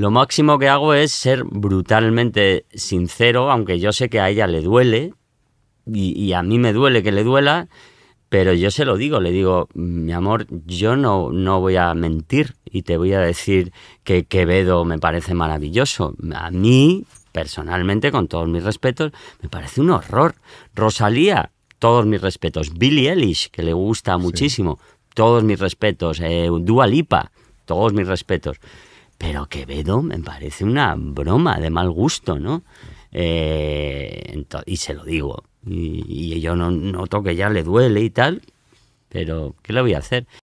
Lo máximo que hago es ser brutalmente sincero, aunque yo sé que a ella le duele y, a mí me duele que le duela, pero yo se lo digo, le digo, mi amor, yo no, no voy a mentir y te voy a decir que Quevedo me parece maravilloso. A mí, personalmente, con todos mis respetos, me parece un horror. Rosalía, todos mis respetos. Billie Eilish, que le gusta muchísimo, todos mis respetos. Eh, Dua Lipa, todos mis respetos. Pero Quevedo me parece una broma de mal gusto, ¿no? Eh, y se lo digo. Y, yo no, noto que ya le duele y tal, pero ¿qué le voy a hacer?